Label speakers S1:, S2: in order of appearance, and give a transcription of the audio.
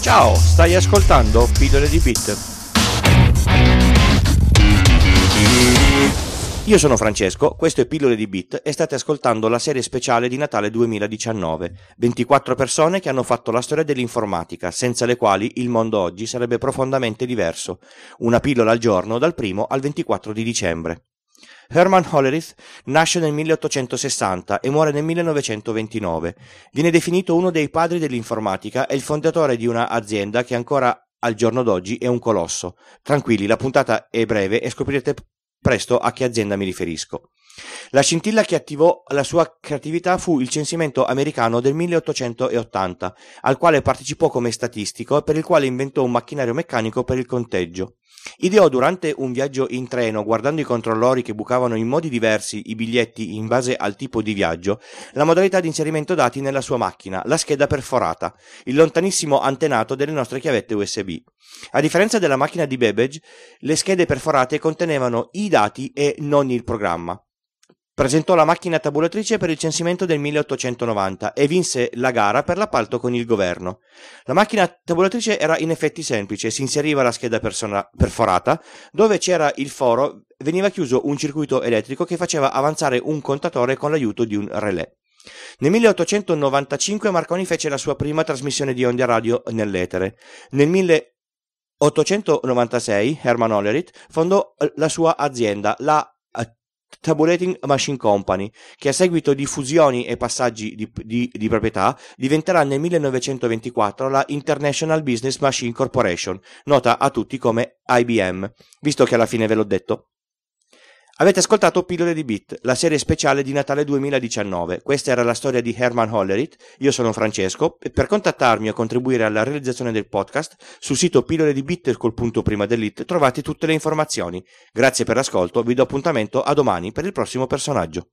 S1: Ciao, stai ascoltando Pillole di Bit. Io sono Francesco, questo è Pillole di Bit e state ascoltando la serie speciale di Natale 2019. 24 persone che hanno fatto la storia dell'informatica, senza le quali il mondo oggi sarebbe profondamente diverso. Una pillola al giorno dal 1 al 24 di dicembre. Herman Hollerith nasce nel 1860 e muore nel 1929. Viene definito uno dei padri dell'informatica e il fondatore di un'azienda che ancora al giorno d'oggi è un colosso. Tranquilli, la puntata è breve e scoprirete presto a che azienda mi riferisco. La scintilla che attivò la sua creatività fu il censimento americano del 1880, al quale partecipò come statistico e per il quale inventò un macchinario meccanico per il conteggio. Ideò durante un viaggio in treno, guardando i controllori che bucavano in modi diversi i biglietti in base al tipo di viaggio, la modalità di inserimento dati nella sua macchina, la scheda perforata, il lontanissimo antenato delle nostre chiavette USB. A differenza della macchina di Babbage, le schede perforate contenevano i dati e non il programma. Presentò la macchina tabulatrice per il censimento del 1890 e vinse la gara per l'appalto con il governo. La macchina tabulatrice era in effetti semplice, si inseriva la scheda persona- perforata, dove c'era il foro veniva chiuso un circuito elettrico che faceva avanzare un contatore con l'aiuto di un relè. Nel 1895 Marconi fece la sua prima trasmissione di onde radio nell'etere. Nel 1896 Hermann Ollerith fondò la sua azienda, la Tabulating Machine Company, che a seguito di fusioni e passaggi di, di, di, proprietà diventerà nel 1924 la International Business Machine Corporation, nota a tutti come IBM, visto che alla fine ve l'ho detto. Avete ascoltato Pillole di Beat, la serie speciale di Natale 2019. Questa era la storia di Herman Hollerit. Io sono Francesco e per contattarmi o contribuire alla realizzazione del podcast, sul sito pillole di Beat col punto prima dell'it trovate tutte le informazioni. Grazie per l'ascolto, vi do appuntamento a domani per il prossimo personaggio.